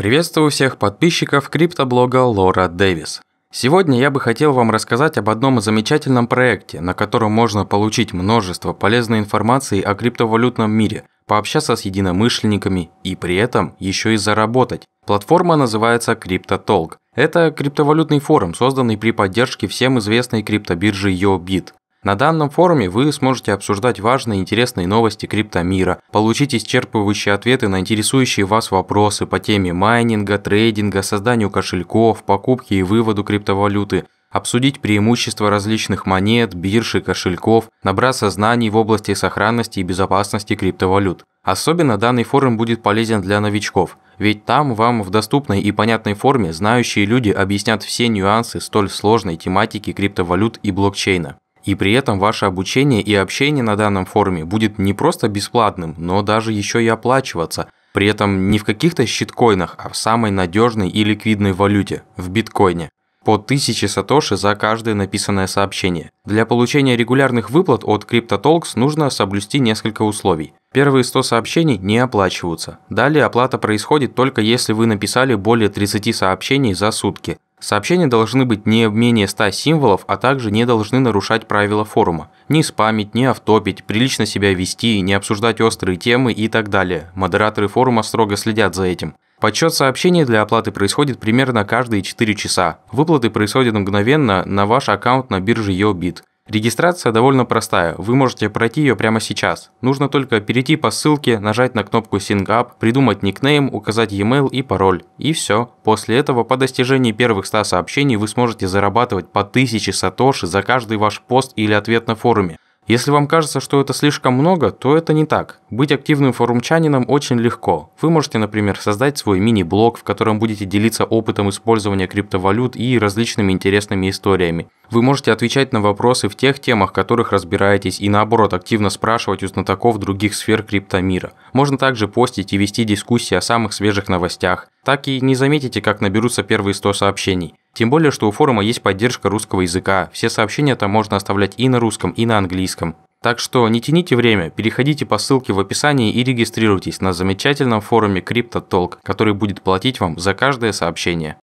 Приветствую всех подписчиков криптоблога Лора Дэвис. Сегодня я бы хотел вам рассказать об одном замечательном проекте, на котором можно получить множество полезной информации о криптовалютном мире, пообщаться с единомышленниками и при этом еще и заработать. Платформа называется CryptoTalk. Это криптовалютный форум, созданный при поддержке всем известной криптобиржи YoBit. На данном форуме вы сможете обсуждать важные и интересные новости криптомира, получить исчерпывающие ответы на интересующие вас вопросы по теме майнинга, трейдинга, созданию кошельков, покупки и выводу криптовалюты, обсудить преимущества различных монет, бирж и кошельков, набраться знаний в области сохранности и безопасности криптовалют. Особенно данный форум будет полезен для новичков, ведь там вам в доступной и понятной форме знающие люди объяснят все нюансы столь сложной тематики криптовалют и блокчейна. И при этом ваше обучение и общение на данном форуме будет не просто бесплатным, но даже еще и оплачиваться. При этом не в каких-то щиткоинах, а в самой надежной и ликвидной валюте – в биткоине. По 1000 сатоши за каждое написанное сообщение. Для получения регулярных выплат от CryptoTalks нужно соблюсти несколько условий. Первые 100 сообщений не оплачиваются. Далее оплата происходит только если вы написали более 30 сообщений за сутки. Сообщения должны быть не менее 100 символов, а также не должны нарушать правила форума. Не спамить, не автопить, прилично себя вести, не обсуждать острые темы и так далее. Модераторы форума строго следят за этим. Подсчет сообщений для оплаты происходит примерно каждые 4 часа. Выплаты происходят мгновенно на ваш аккаунт на бирже YoBit. Регистрация довольно простая, вы можете пройти ее прямо сейчас. Нужно только перейти по ссылке, нажать на кнопку Sync Up, придумать никнейм, указать e-mail и пароль. И все. После этого по достижении первых 100 сообщений вы сможете зарабатывать по 1000 сатоши за каждый ваш пост или ответ на форуме. Если вам кажется, что это слишком много, то это не так. Быть активным форумчанином очень легко. Вы можете, например, создать свой мини-блог, в котором будете делиться опытом использования криптовалют и различными интересными историями. Вы можете отвечать на вопросы в тех темах, в которых разбираетесь, и наоборот, активно спрашивать у знатоков других сфер криптомира. Можно также постить и вести дискуссии о самых свежих новостях. Так и не заметите, как наберутся первые 100 сообщений. Тем более, что у форума есть поддержка русского языка, все сообщения там можно оставлять и на русском, и на английском. Так что не тяните время, переходите по ссылке в описании и регистрируйтесь на замечательном форуме CryptoTalk, который будет платить вам за каждое сообщение.